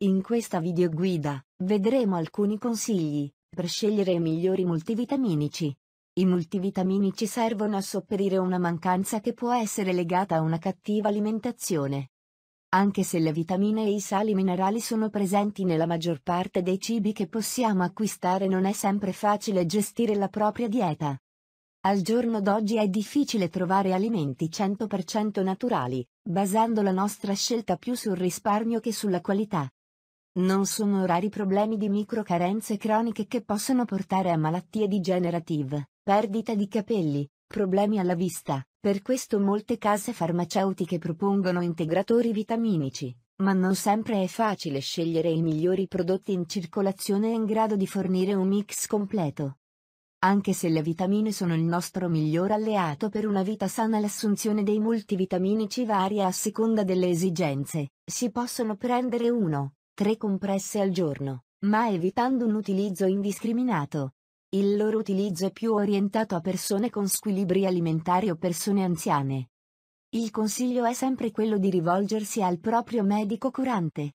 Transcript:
In questa videoguida, vedremo alcuni consigli, per scegliere i migliori multivitaminici. I multivitaminici servono a sopperire una mancanza che può essere legata a una cattiva alimentazione. Anche se le vitamine e i sali minerali sono presenti nella maggior parte dei cibi che possiamo acquistare non è sempre facile gestire la propria dieta. Al giorno d'oggi è difficile trovare alimenti 100% naturali, basando la nostra scelta più sul risparmio che sulla qualità. Non sono rari problemi di microcarenze croniche che possono portare a malattie degenerative, perdita di capelli, problemi alla vista. Per questo molte case farmaceutiche propongono integratori vitaminici, ma non sempre è facile scegliere i migliori prodotti in circolazione in grado di fornire un mix completo. Anche se le vitamine sono il nostro miglior alleato per una vita sana l'assunzione dei multivitaminici varia a seconda delle esigenze, si possono prendere uno, 3 compresse al giorno, ma evitando un utilizzo indiscriminato. Il loro utilizzo è più orientato a persone con squilibri alimentari o persone anziane. Il consiglio è sempre quello di rivolgersi al proprio medico curante.